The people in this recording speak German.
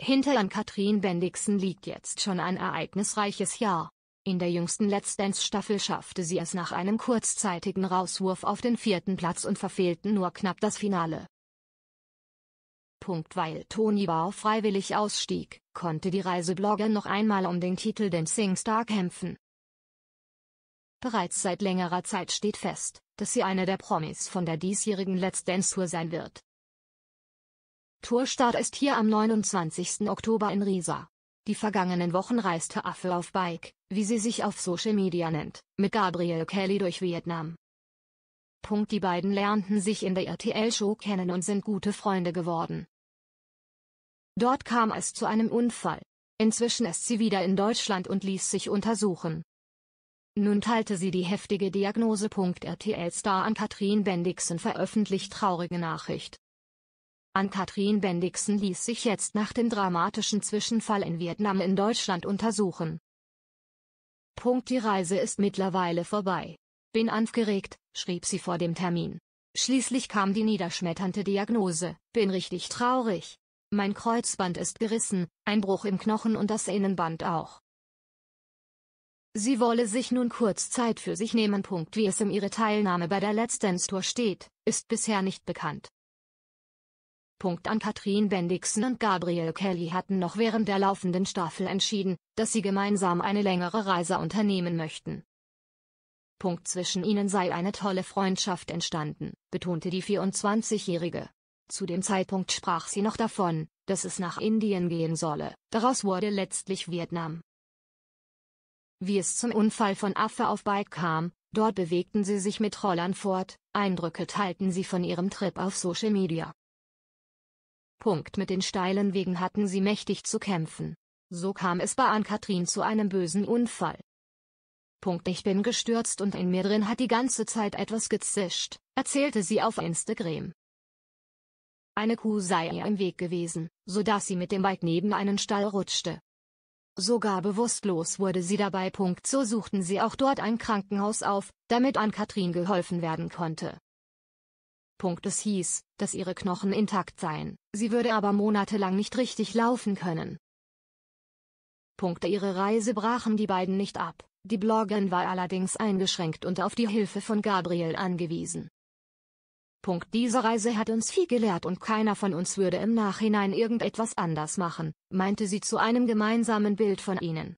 Hinter an Katrin Bendixen liegt jetzt schon ein ereignisreiches Jahr. In der jüngsten Let's Dance-Staffel schaffte sie es nach einem kurzzeitigen Rauswurf auf den vierten Platz und verfehlten nur knapp das Finale. Punkt weil Toni Bau freiwillig ausstieg, konnte die Reiseblogger noch einmal um den Titel Dancing Star kämpfen. Bereits seit längerer Zeit steht fest, dass sie eine der Promis von der diesjährigen Let's Dance Tour sein wird. Tourstart ist hier am 29. Oktober in Riesa. Die vergangenen Wochen reiste Affe auf Bike, wie sie sich auf Social Media nennt, mit Gabriel Kelly durch Vietnam. Punkt die beiden lernten sich in der RTL-Show kennen und sind gute Freunde geworden. Dort kam es zu einem Unfall. Inzwischen ist sie wieder in Deutschland und ließ sich untersuchen. Nun teilte sie die heftige Diagnose. RTL-Star an Katrin Bendixen veröffentlicht traurige Nachricht. An kathrin Bendixen ließ sich jetzt nach dem dramatischen Zwischenfall in Vietnam in Deutschland untersuchen. Punkt Die Reise ist mittlerweile vorbei. Bin aufgeregt, schrieb sie vor dem Termin. Schließlich kam die niederschmetternde Diagnose, bin richtig traurig. Mein Kreuzband ist gerissen, ein Bruch im Knochen und das Innenband auch. Sie wolle sich nun kurz Zeit für sich nehmen. Punkt Wie es um ihre Teilnahme bei der Let's Dance Tour steht, ist bisher nicht bekannt. Punkt an Katrin Bendixen und Gabriel Kelly hatten noch während der laufenden Staffel entschieden, dass sie gemeinsam eine längere Reise unternehmen möchten. Punkt zwischen ihnen sei eine tolle Freundschaft entstanden, betonte die 24-Jährige. Zu dem Zeitpunkt sprach sie noch davon, dass es nach Indien gehen solle, daraus wurde letztlich Vietnam. Wie es zum Unfall von Affe auf Bike kam, dort bewegten sie sich mit Rollern fort, Eindrücke teilten sie von ihrem Trip auf Social Media. Punkt mit den steilen Wegen hatten sie mächtig zu kämpfen. So kam es bei Ann-Kathrin zu einem bösen Unfall. Punkt ich bin gestürzt und in mir drin hat die ganze Zeit etwas gezischt, erzählte sie auf Instagram. Eine Kuh sei ihr im Weg gewesen, so dass sie mit dem Bike neben einen Stall rutschte. Sogar bewusstlos wurde sie dabei. Punkt so suchten sie auch dort ein Krankenhaus auf, damit Ann-Kathrin geholfen werden konnte. Punkt Es hieß, dass ihre Knochen intakt seien, sie würde aber monatelang nicht richtig laufen können. Punkt Ihre Reise brachen die beiden nicht ab, die Bloggerin war allerdings eingeschränkt und auf die Hilfe von Gabriel angewiesen. Punkt Diese Reise hat uns viel gelehrt und keiner von uns würde im Nachhinein irgendetwas anders machen, meinte sie zu einem gemeinsamen Bild von ihnen.